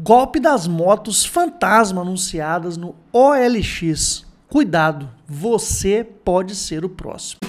Golpe das motos fantasma anunciadas no OLX. Cuidado, você pode ser o próximo.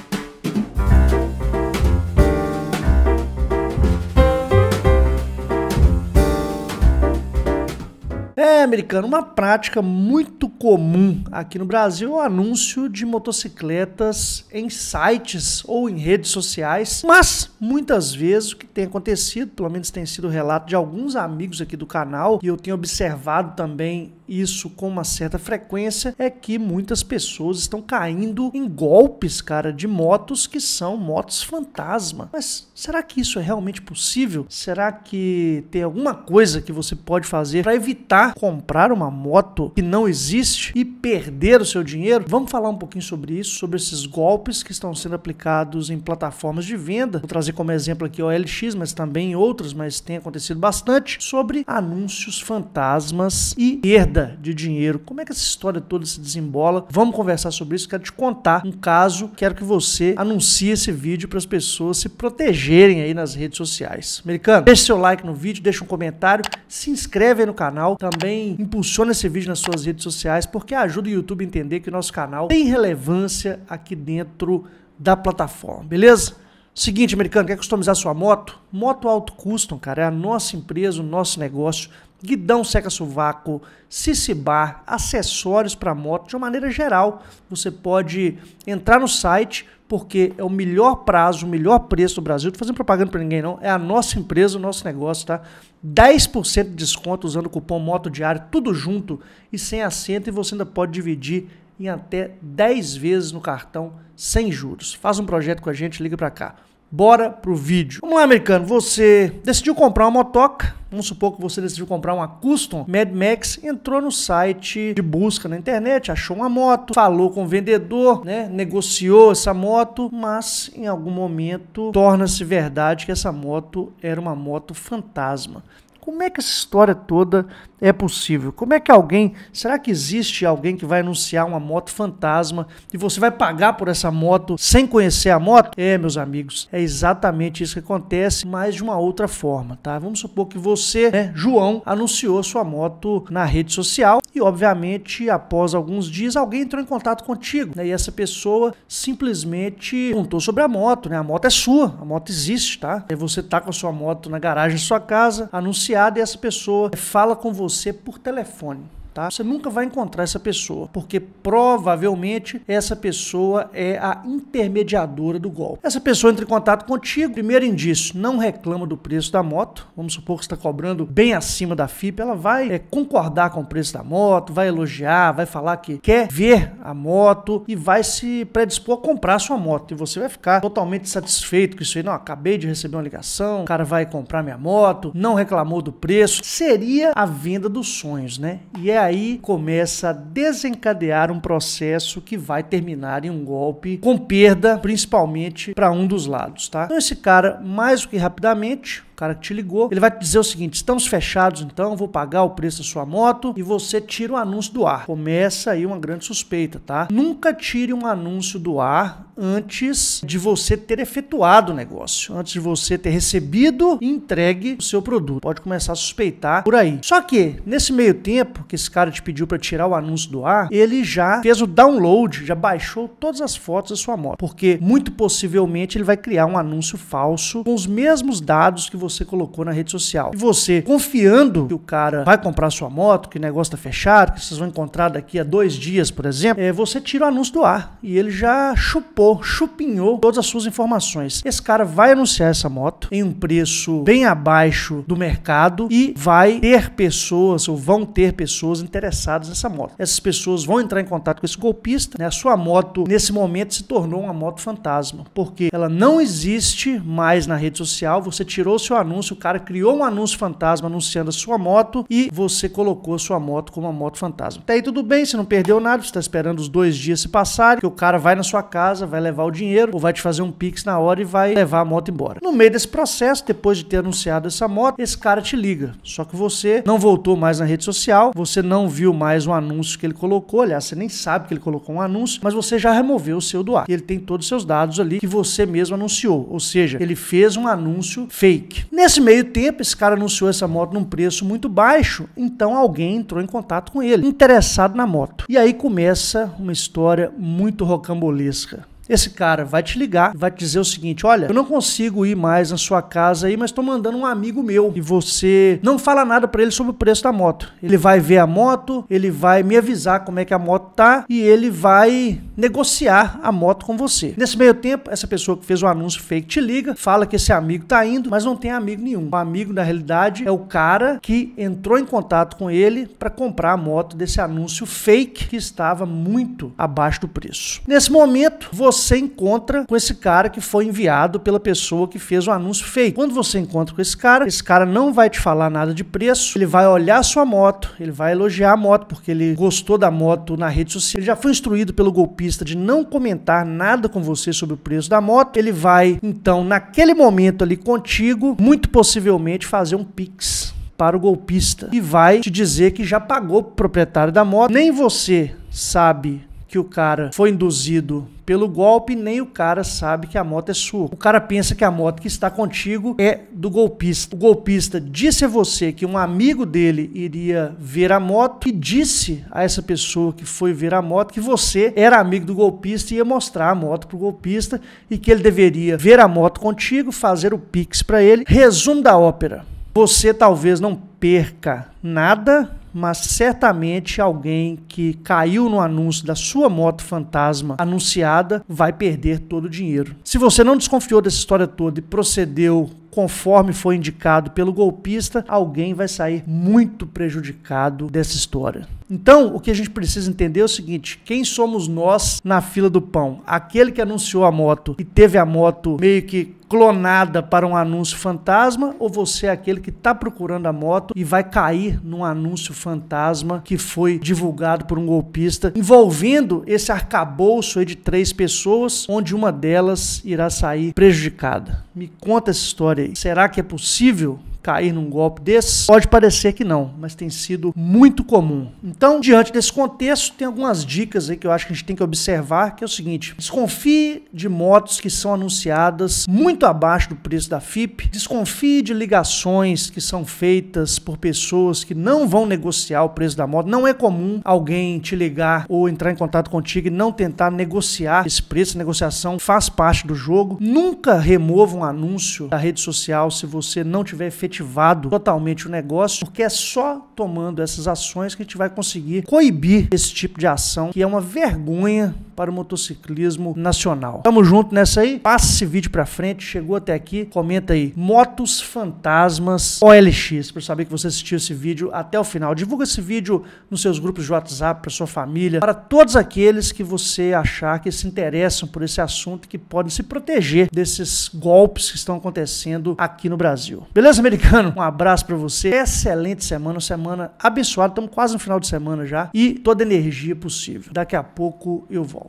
É, americano, uma prática muito comum aqui no Brasil é o anúncio de motocicletas em sites ou em redes sociais, mas muitas vezes o que tem acontecido, pelo menos tem sido o relato de alguns amigos aqui do canal, e eu tenho observado também isso com uma certa frequência, é que muitas pessoas estão caindo em golpes, cara, de motos que são motos fantasma. Mas será que isso é realmente possível? Será que tem alguma coisa que você pode fazer para evitar comprar uma moto que não existe e perder o seu dinheiro? Vamos falar um pouquinho sobre isso, sobre esses golpes que estão sendo aplicados em plataformas de venda. Vou trazer como exemplo aqui o OLX, mas também outros, mas tem acontecido bastante, sobre anúncios fantasmas e perda de dinheiro. Como é que essa história toda se desembola? Vamos conversar sobre isso. Quero te contar um caso. Quero que você anuncie esse vídeo para as pessoas se protegerem aí nas redes sociais. Americano, deixa seu like no vídeo, deixa um comentário, se inscreve aí no canal. Também também impulsiona esse vídeo nas suas redes sociais, porque ajuda o YouTube a entender que o nosso canal tem relevância aqui dentro da plataforma, beleza? Seguinte, americano, quer customizar sua moto? Moto Auto Custom, cara, é a nossa empresa, o nosso negócio. Guidão seca sovaco, cici bar, acessórios para moto, de uma maneira geral. Você pode entrar no site, porque é o melhor prazo, o melhor preço do Brasil. Não tô fazendo propaganda para ninguém, não. É a nossa empresa, o nosso negócio, tá? 10% de desconto usando o cupom Moto Diário, tudo junto e sem assento, e você ainda pode dividir em até 10 vezes no cartão sem juros. Faz um projeto com a gente, liga para cá. Bora pro vídeo. Vamos lá, americano. Você decidiu comprar uma motoca, Vamos supor que você decidiu comprar uma custom. Mad Max entrou no site de busca na internet, achou uma moto, falou com o vendedor, né? Negociou essa moto, mas em algum momento torna-se verdade que essa moto era uma moto fantasma. Como é que essa história toda é possível? Como é que alguém, será que existe alguém que vai anunciar uma moto fantasma e você vai pagar por essa moto sem conhecer a moto? É, meus amigos, é exatamente isso que acontece, mas de uma outra forma, tá? Vamos supor que você, né, João, anunciou sua moto na rede social e, obviamente, após alguns dias, alguém entrou em contato contigo, né? E essa pessoa simplesmente contou sobre a moto, né? A moto é sua, a moto existe, tá? E é, você tá com a sua moto na garagem da sua casa, anunciar e essa pessoa fala com você por telefone tá? Você nunca vai encontrar essa pessoa, porque provavelmente essa pessoa é a intermediadora do golpe. Essa pessoa entra em contato contigo, primeiro indício, não reclama do preço da moto, vamos supor que está cobrando bem acima da FIP, ela vai é, concordar com o preço da moto, vai elogiar, vai falar que quer ver a moto e vai se predispor a comprar a sua moto. E você vai ficar totalmente satisfeito com isso aí. Não, acabei de receber uma ligação, o cara vai comprar minha moto, não reclamou do preço. Seria a venda dos sonhos, né? E é a aí começa a desencadear um processo que vai terminar em um golpe com perda, principalmente para um dos lados, tá? Então esse cara, mais do que rapidamente, cara que te ligou, ele vai te dizer o seguinte: estamos fechados então, vou pagar o preço da sua moto e você tira o anúncio do ar. Começa aí uma grande suspeita, tá? Nunca tire um anúncio do ar antes de você ter efetuado o negócio, antes de você ter recebido e entregue o seu produto. Pode começar a suspeitar por aí. Só que nesse meio tempo que esse cara te pediu para tirar o anúncio do ar, ele já fez o download, já baixou todas as fotos da sua moto, porque muito possivelmente ele vai criar um anúncio falso com os mesmos dados que você você colocou na rede social. E você, confiando que o cara vai comprar sua moto, que o negócio tá fechado, que vocês vão encontrar daqui a dois dias, por exemplo, é, você tira o anúncio do ar. E ele já chupou, chupinhou todas as suas informações. Esse cara vai anunciar essa moto em um preço bem abaixo do mercado e vai ter pessoas, ou vão ter pessoas interessadas nessa moto. Essas pessoas vão entrar em contato com esse golpista, né? A sua moto, nesse momento, se tornou uma moto fantasma, porque ela não existe mais na rede social, você tirou o seu anúncio, o cara criou um anúncio fantasma anunciando a sua moto e você colocou a sua moto como uma moto fantasma. Até aí tudo bem, você não perdeu nada, você está esperando os dois dias se passarem, que o cara vai na sua casa, vai levar o dinheiro ou vai te fazer um pix na hora e vai levar a moto embora. No meio desse processo, depois de ter anunciado essa moto, esse cara te liga. Só que você não voltou mais na rede social, você não viu mais um anúncio que ele colocou, aliás, você nem sabe que ele colocou um anúncio, mas você já removeu o seu do ar. E ele tem todos os seus dados ali que você mesmo anunciou, ou seja, ele fez um anúncio fake. Nesse meio tempo, esse cara anunciou essa moto num preço muito baixo, então alguém entrou em contato com ele, interessado na moto. E aí começa uma história muito rocambolesca. Esse cara vai te ligar, vai te dizer o seguinte: olha, eu não consigo ir mais na sua casa aí, mas tô mandando um amigo meu. E você não fala nada para ele sobre o preço da moto. Ele vai ver a moto, ele vai me avisar como é que a moto tá e ele vai negociar a moto com você. Nesse meio tempo, essa pessoa que fez o anúncio fake te liga, fala que esse amigo tá indo, mas não tem amigo nenhum. O amigo, na realidade, é o cara que entrou em contato com ele para comprar a moto desse anúncio fake que estava muito abaixo do preço. Nesse momento, você você encontra com esse cara que foi enviado pela pessoa que fez o anúncio fake. Quando você encontra com esse cara, esse cara não vai te falar nada de preço, ele vai olhar sua moto, ele vai elogiar a moto porque ele gostou da moto na rede social. Ele já foi instruído pelo golpista de não comentar nada com você sobre o preço da moto. Ele vai, então, naquele momento ali contigo, muito possivelmente fazer um pix para o golpista e vai te dizer que já pagou o proprietário da moto. Nem você sabe que o cara foi induzido pelo golpe, nem o cara sabe que a moto é sua. O cara pensa que a moto que está contigo é do golpista. O golpista disse a você que um amigo dele iria ver a moto e disse a essa pessoa que foi ver a moto que você era amigo do golpista e ia mostrar a moto pro golpista e que ele deveria ver a moto contigo, fazer o pix para ele. Resumo da ópera. Você talvez não perca nada mas certamente alguém que caiu no anúncio da sua moto fantasma anunciada vai perder todo o dinheiro. Se você não desconfiou dessa história toda e procedeu conforme foi indicado pelo golpista, alguém vai sair muito prejudicado dessa história. Então, o que a gente precisa entender é o seguinte: quem somos nós na fila do pão? Aquele que anunciou a moto e teve a moto meio que clonada para um anúncio fantasma, ou você é aquele que está procurando a moto e vai cair num anúncio fantasma que foi divulgado por um golpista, envolvendo esse arcabouço de três pessoas, onde uma delas irá sair prejudicada? Me conta essa história Será que é possível cair num golpe desse? Pode parecer que não, mas tem sido muito comum. Então, diante desse contexto, tem algumas dicas aí que eu acho que a gente tem que observar, que é o seguinte: desconfie de motos que são anunciadas muito abaixo do preço da FIP, desconfie de ligações que são feitas por pessoas que não vão negociar o preço da moto. Não é comum alguém te ligar ou entrar em contato contigo e não tentar negociar esse preço. A negociação faz parte do jogo. Nunca remova um anúncio da rede social se você não tiver efetivado totalmente o negócio, porque é só tomando essas ações que a gente vai conseguir coibir esse tipo de ação, que é uma vergonha para o motociclismo nacional. Tamo junto nessa aí? Passa esse vídeo pra frente, chegou até aqui, comenta aí. Motos Fantasmas OLX, pra saber que você assistiu esse vídeo até o final. Divulga esse vídeo nos seus grupos de WhatsApp, pra sua família, para todos aqueles que você achar que se interessam por esse assunto e que podem se proteger desses golpes que estão acontecendo aqui no Brasil. Beleza, americano? Um abraço para você. Excelente semana, semana abençoada. Estamos quase no final de semana já e toda energia possível. Daqui a pouco eu volto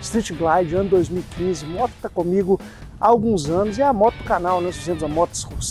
Street Glide, ano 2015, moto está comigo há alguns anos, é a moto do canal, né? Nós a Motos